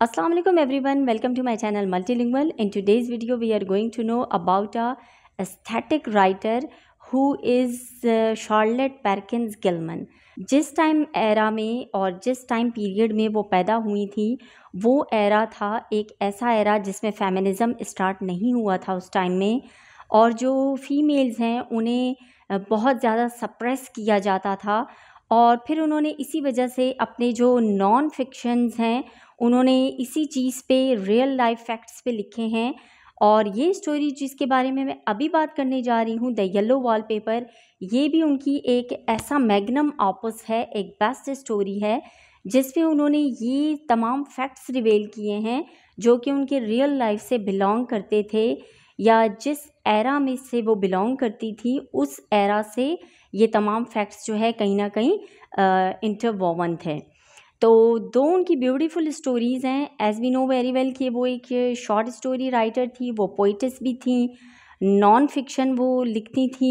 Aslam everyone welcome to my channel multilingual in today's video we are going to know about a aesthetic writer who is Charlotte Perkins Gilman जिस time era में और जिस time period में वो पैदा हुई थी वो एरा था एक ऐसा एरा जिसमें फेमिनिज़म स्टार्ट नहीं हुआ था उस टाइम में और जो फीमेल्स हैं उन्हें बहुत ज़्यादा सप्रेस किया जाता था और फिर उन्होंने इसी वजह से अपने जो नॉन फिक्शंस हैं उन्होंने इसी चीज़ पे रियल लाइफ फैक्ट्स पे लिखे हैं और ये स्टोरी जिसके बारे में मैं अभी बात करने जा रही हूँ द येलो वॉलपेपर ये भी उनकी एक ऐसा मैग्नम ऑपस है एक बेस्ट स्टोरी है जिसमें उन्होंने ये तमाम फैक्ट्स रिवेल किए हैं जो कि उनके रियल लाइफ से बिलोंग करते थे या जिस एरा में से वो बिलोंग करती थी उस एरा से ये तमाम फैक्ट्स जो है कहीं ना कहीं इंटरवोवन थे तो दो उनकी ब्यूटीफुल स्टोरीज़ हैं as we know very well कि वो एक शॉर्ट स्टोरी राइटर थी वो पोइटस भी थी नॉन फिक्शन वो लिखती थी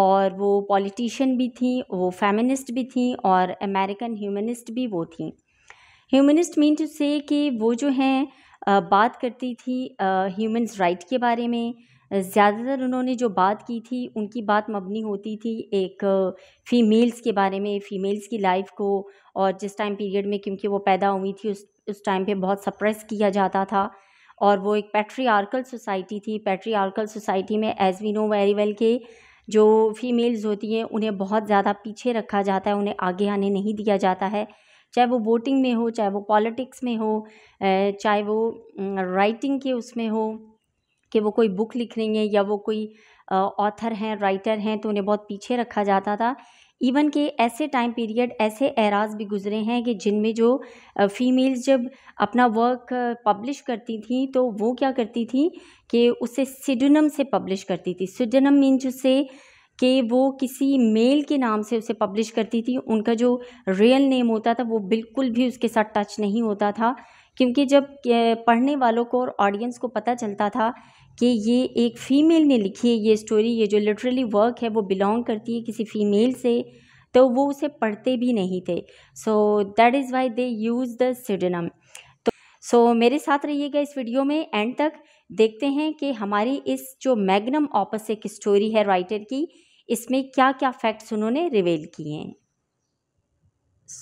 और वो पॉलिटिशियन भी थी वो फेमिनिस्ट भी थी और अमेरिकन ह्यूमनिस्ट भी वो थी ह्यूमनिस्ट मीन टू से कि वो जो हैं बात करती थी ह्यूमन्स राइट के बारे में ज़्यादातर उन्होंने जो बात की थी उनकी बात मबनी होती थी एक फ़ीमेल्स के बारे में फ़ीमेल्स की लाइफ को और जिस टाइम पीरियड में क्योंकि वो पैदा हुई थी उस उस टाइम पे बहुत सप्रेस किया जाता था और वो एक पैट्रियार्कल सोसाइटी थी पैट्रियार्कल सोसाइटी में as we know very well के जो फीमेल्स होती हैं उन्हें बहुत ज़्यादा पीछे रखा जाता है उन्हें आगे आने नहीं दिया जाता है चाहे वो वोटिंग में हो चाहे वो पॉलिटिक्स में हो चाहे वो राइटिंग के उसमें हो कि वो कोई बुक लिख रही हैं या वो कोई ऑथर हैं राइटर हैं तो उन्हें बहुत पीछे रखा जाता था इवन के ऐसे टाइम पीरियड ऐसे एराज भी गुजरे हैं कि जिनमें जो फीमेल्स जब अपना वर्क पब्लिश करती थी तो वो क्या करती थी कि उसे सिडनम से पब्लिश करती थी सिडनम मीन्स उसे कि वो किसी मेल के नाम से उसे पब्लिश करती थी उनका जो रियल नेम होता था वो बिल्कुल भी उसके साथ टच नहीं होता था क्योंकि जब पढ़ने वालों को और ऑडियंस को पता चलता था कि ये एक फ़ीमेल ने लिखी है ये स्टोरी ये जो लिटरेली वर्क है वो बिलोंग करती है किसी फ़ीमेल से तो वो उसे पढ़ते भी नहीं थे so that is why they use the pseudonym तो सो so, मेरे साथ रहिएगा इस वीडियो में एंड तक देखते हैं कि हमारी इस जो मैग्नम ऑपस एक स्टोरी है राइटर की इसमें क्या क्या फैक्ट्स उन्होंने रिवील किए हैं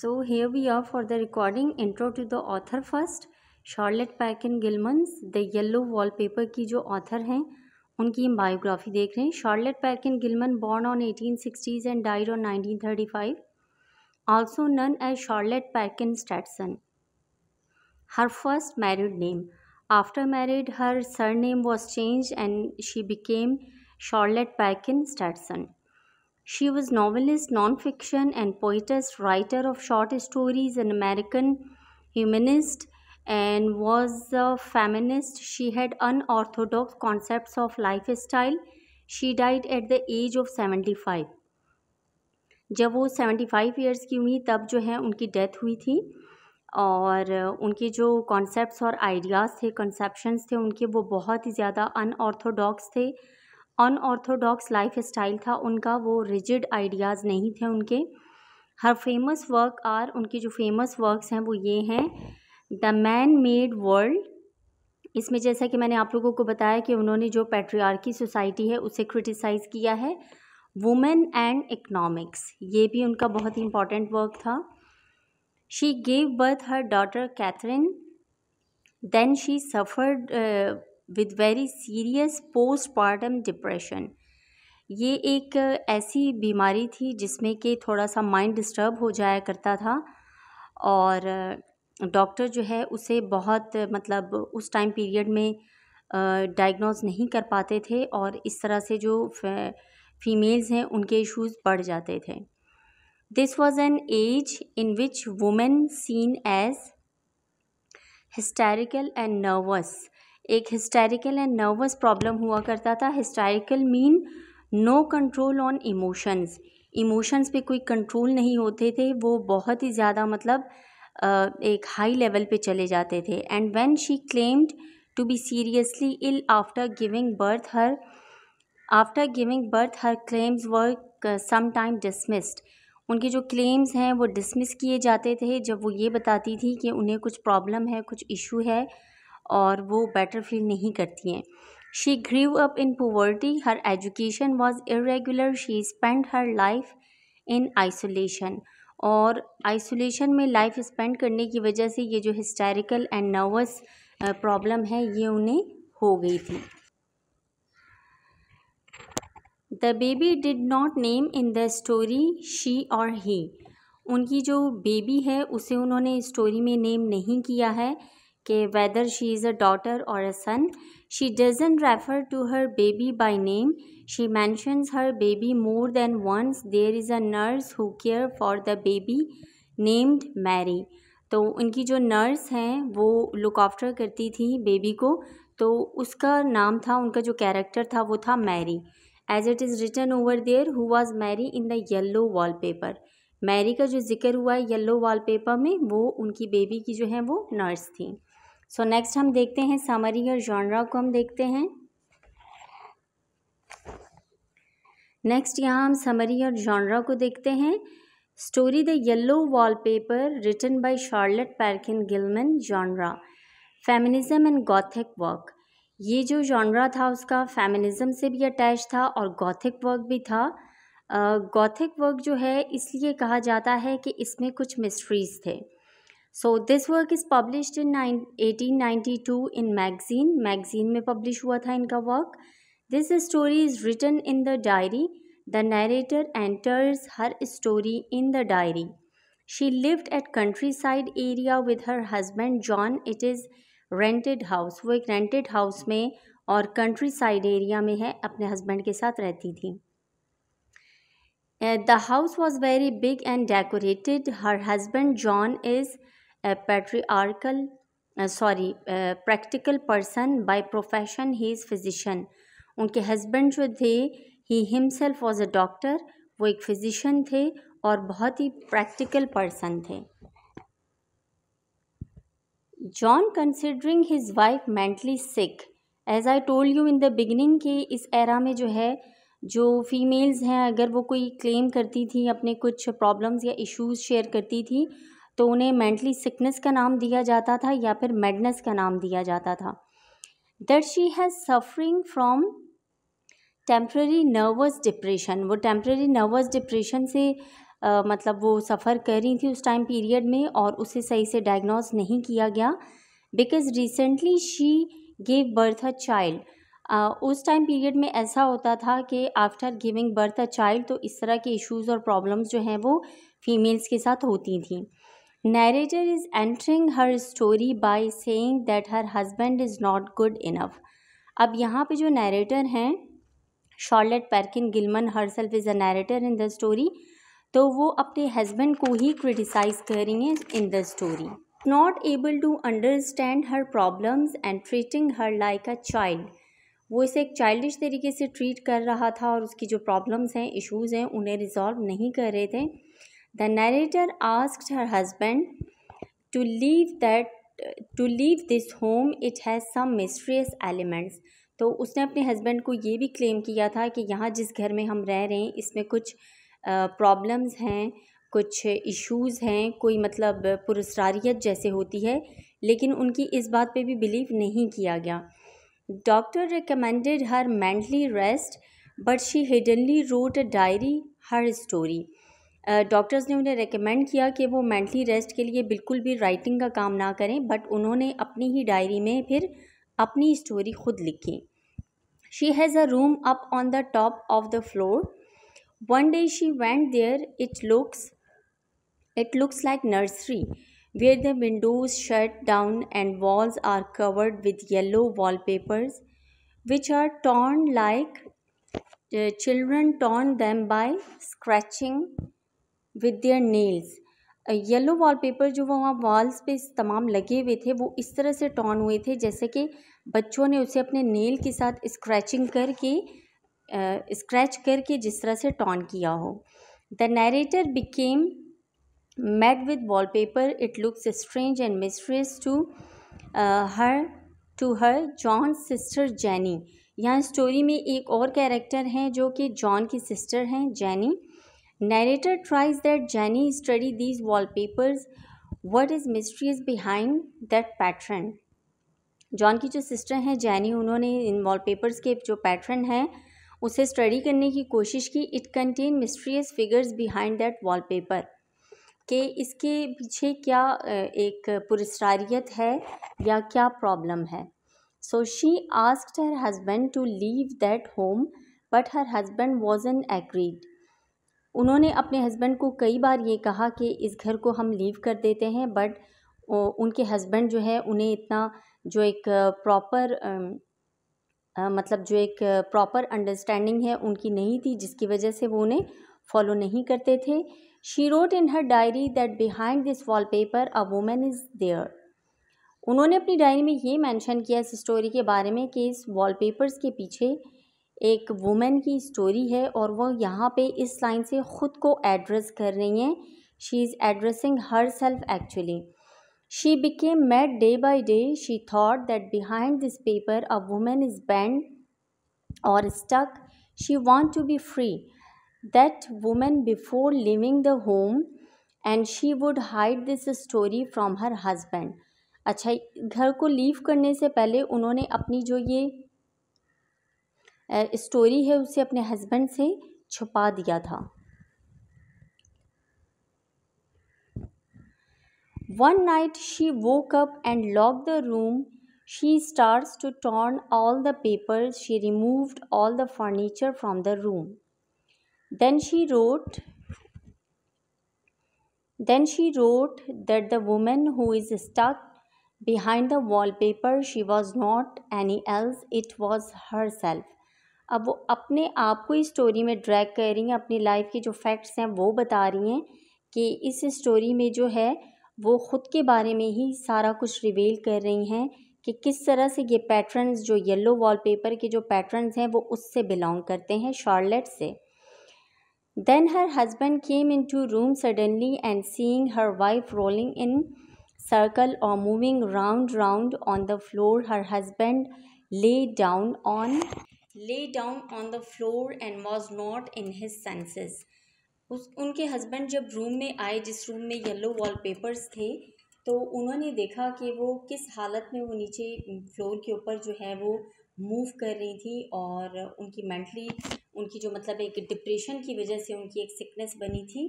so here we are for the recording intro to the author first Charlotte Perkins Gilman's the yellow wallpaper की जो ऑथर हैं उनकी हम बायोग्राफी देख रहे हैं Charlotte Perkins Gilman born on eighteen sixties and died on nineteen thirty five also known as Charlotte Perkins Stetson her first married name after married her surname was change and she became Charlotte Perkins Stetson she was novelist non fiction and poetess writer of short stories and American humanist and was a feminist. She had unorthodox concepts of lifestyle. She died at the age of seventy five जब वो seventy five years की हुई तब जो है उनकी death हुई थी और उनके जो कॉन्सेप्ट्स और आइडियाज़ थे कंसेप्शंस थे उनके वो बहुत ही ज़्यादा अनऑर्थोडॉक्स थे अनऑर्थोडॉक्स लाइफ स्टाइल था उनका वो रिजिड आइडियाज़ नहीं थे उनके हर फेमस वर्क आर उनके जो फेमस वर्क्स हैं वो ये हैं द मैन मेड वर्ल्ड इसमें जैसा कि मैंने आप लोगों को बताया कि उन्होंने जो पेट्रियार्की सोसाइटी है उसे क्रिटिसाइज़ किया है वुमेन एंड इकनॉमिक्स ये भी उनका बहुत ही इम्पॉर्टेंट वर्क था she gave birth her daughter Katherine then she suffered with very serious postpartum depression ये एक ऐसी बीमारी थी जिसमें कि थोड़ा सा माइंड डिस्टर्ब हो जाया करता था और डॉक्टर जो है उसे बहुत मतलब उस टाइम पीरियड में डायग्नोज़ नहीं कर पाते थे और इस तरह से जो फ़ीमेल्स हैं उनके इश्यूज़ बढ़ जाते थे this was an age in which women seen as hysterical and nervous एक हिस्टेरिकल एंड नर्वस प्रॉब्लम हुआ करता था hysterical mean no control on emotions emotions पे कोई कंट्रोल नहीं होते थे वो बहुत ही ज़्यादा मतलब एक हाई लेवल पे चले जाते थे and when she claimed to be seriously ill after giving birth her after giving birth her claims were summarily dismissed उनके जो क्लेम्स हैं वो डिसमिस किए जाते थे जब वो ये बताती थी कि उन्हें कुछ प्रॉब्लम है कुछ इशू है और वो बेटर फील नहीं करती हैं she grew up in poverty her education was irregular she spend her life in isolation और आइसोलेशन में लाइफ स्पेंड करने की वजह से ये जो हिस्टेरिकल एंड नर्वस प्रॉब्लम है ये उन्हें हो गई थी the baby did not name in the story she और ही उनकी जो बेबी है उसे उन्होंने स्टोरी में नेम नहीं किया है कि whether she is a daughter और a son she doesn't refer to her baby by name she mentions her baby more than once there is a nurse who care for the baby named Mary तो उनकी जो nurse हैं वो look after करती थी baby को तो उसका नाम था उनका जो कैरेक्टर था वो था Mary as it is written over there who was Mary in the yellow wallpaper Mary का जो जिक्र हुआ है येल्लो वॉल पेपर में वो उनकी बेबी की जो है वो नर्स थी सो so, नेक्स्ट हम देखते हैं समरी और जॉनरा को हम देखते हैं नेक्स्ट यहाँ हम समरी और जॉनरा को देखते हैं story the yellow wallpaper written by Charlotte Perkins Gilman genre feminism and gothic work ये जो जॉनरा था उसका फेमिनिज्म से भी अटैच था और गॉथिक वर्क भी था गॉथिक वर्क जो है इसलिए कहा जाता है कि इसमें कुछ मिस्ट्रीज़ थे So this work is published in eighteen in magazine magazine magazine magazine में पब्लिश हुआ था इनका work this story is written in the diary the narrator enters her story in the diary She lived at countryside area with her husband John. It is rented house. वो एक rented house में और countryside area में है अपने husband के साथ रहती थी uh, The house was very big and decorated. Her husband John is patriarchal sorry practical person by profession he is physician उनके हस्बैंड जो थे he himself was a doctor वो एक फिजिशियन थे और बहुत ही प्रैक्टिकल पर्सन थे John considering his wife mentally sick as I told you in the beginning कि इस एरा में जो है जो फीमेल्स हैं अगर वो कोई क्लेम करती थी अपने कुछ प्रॉब्लम्स या इश्यूज शेयर करती थी तो उन्हें मेंटली सिकनेस का नाम दिया जाता था या फिर मेडनेस का नाम दिया जाता था that she has suffering from temporary nervous depression वो टेम्प्रेरी नर्वस डिप्रेशन से आ, मतलब वो सफ़र कर रही थी उस टाइम पीरियड में और उसे सही से डायग्नोज नहीं किया गया because recently she gave birth a child उस टाइम पीरियड में ऐसा होता था कि after giving birth a child तो इस तरह के इश्यूज और प्रॉब्लम्स जो हैं वो फीमेल्स के साथ होती थी Narrator is entering her story by saying that her husband is not good enough. अब यहाँ पे जो नरेटर हैं Charlotte Perkins Gilman herself is a narrator in the story तो वो अपने हस्बैंड को ही क्रिटिसाइज कर रही हैं in the story not able to understand her problems and treating her like a child वो इसे एक चाइल्डिश तरीके से ट्रीट कर रहा था और उसकी जो प्रॉब्लम्स हैं इश्यूज़ हैं उन्हें रिजॉल्व नहीं कर रहे थे the narrator asked her husband to leave that to leave this home it has some mysterious elements तो उसने अपने हस्बैंड को ये भी क्लेम किया था कि यहाँ जिस घर में हम रह रहे हैं इसमें कुछ प्रॉब्लम्स हैं कुछ इश्यूज़ हैं कोई मतलब पुरस्ारियत जैसे होती है लेकिन उनकी इस बात पे भी बिलीव नहीं किया गया doctor recommended her mentally rest but she hiddenly wrote a diary her story doctors ने उन्हें रिकमेंड किया कि वो मेंटली रेस्ट के लिए बिल्कुल भी राइटिंग का काम ना करें बट उन्होंने अपनी ही डायरी में फिर अपनी स्टोरी खुद लिखी she has a room up on the top of the floor one day she went there it looks it looks like nursery where the windows shut down and walls are covered with yellow wallpapers which are torn like children torn them by scratching with their nails yellow wallpaper जो वहाँ walls पे तमाम लगे हुए थे वो इस तरह से टॉन हुए थे जैसे कि बच्चों ने उसे अपने नेल के साथ स्क्रैचिंग करके स्क्रैच करके जिस तरह से टॉन किया हो the narrator became mad with wallpaper it looks strange and mysterious to her to her John sister Jenny यहाँ स्टोरी में एक और कैरेक्टर हैं जो कि जॉन की सिस्टर हैं Jenny Narrator tries that Jenny these these wallpapers. What is mysteries behind that pattern? John की जो सिस्टर हैं जैनी उन्होंने इन वॉलपेपर्स के जो पैटर्न हैं उसे स्टडी करने की कोशिश की it contain mysterious figures behind that wallpaper कि इसके पीछे क्या एक पुरस्कारियत है या क्या प्रॉब्लम है so she asked her husband to leave that home but her husband was an agreed उन्होंने अपने हस्बैंड को कई बार ये कहा कि इस घर को हम लीव कर देते हैं बट उनके हस्बैंड जो है उन्हें इतना जो एक प्रॉपर मतलब जो एक प्रॉपर अंडरस्टैंडिंग है उनकी नहीं थी जिसकी वजह से वो उन्हें फॉलो नहीं करते थे she wrote in her diary that behind this wallpaper a women is there उन्होंने अपनी डायरी में ये मेंशन किया इस स्टोरी के बारे में कि इस वॉलपेपर्स के पीछे एक वुमेन की स्टोरी है और वह यहाँ पे इस लाइन से ख़ुद को एड्रेस कर रही हैं she is addressing herself actually she became mad day by day she thought that behind this paper a women is bound और stuck she want to be free that women before living the home and she would hide this story from her husband अच्छा घर को leave करने से पहले उन्होंने अपनी जो ये स्टोरी है उसे अपने हस्बैंड से छुपा दिया था one night she woke up and lock the room she starts to turn all the paper she removed all the furniture from the room then she wrote then she wrote that the women who is stuck behind the wallpaper she was not any else it was herself अब वो अपने आप को इस story में drag कर रही हैं अपनी लाइफ के जो फैक्ट्स हैं वो बता रही हैं कि इस स्टोरी में जो है वो ख़ुद के बारे में ही सारा कुछ रिवील कर रही हैं कि किस तरह से ये पैटर्न्स जो येलो वॉलपेपर के जो पैटर्न्स हैं वो उससे बिलोंग करते हैं शार्लेट से then her husband came in to room suddenly and seeing her wife rolling in circle और moving round round on the floor her husband lay down on lay down on the floor and was not in his senses. उस उनके husband जब room में आए जिस room में yellow wallpapers थे तो उन्होंने देखा कि वो किस हालत में वो नीचे फ्लोर के ऊपर जो है वो मूव कर रही थी और उनकी मेंटली उनकी जो मतलब एक डिप्रेशन की वजह से उनकी एक सिकनेस बनी थी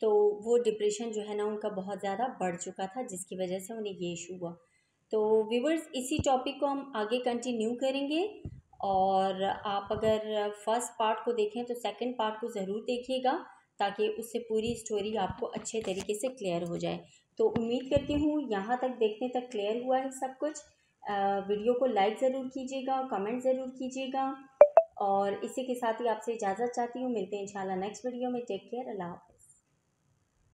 तो वो डिप्रेशन जो है ना उनका बहुत ज़्यादा बढ़ चुका था जिसकी वजह से उन्हें ये इशू हुआ तो व्यूवर्स इसी टॉपिक को हम आगे कंटिन्यू करेंगे और आप अगर फर्स्ट पार्ट को देखें तो सेकंड पार्ट को ज़रूर देखिएगा ताकि उससे पूरी स्टोरी आपको अच्छे तरीके से क्लियर हो जाए तो उम्मीद करती हूँ यहाँ तक देखने तक क्लियर हुआ है सब कुछ आ, वीडियो को लाइक ज़रूर कीजिएगा कमेंट ज़रूर कीजिएगा और इसी के साथ ही आपसे इजाज़त चाहती हूँ मिलते हैं इंशाल्लाह नेक्स्ट वीडियो में टेक केयर अल्लाह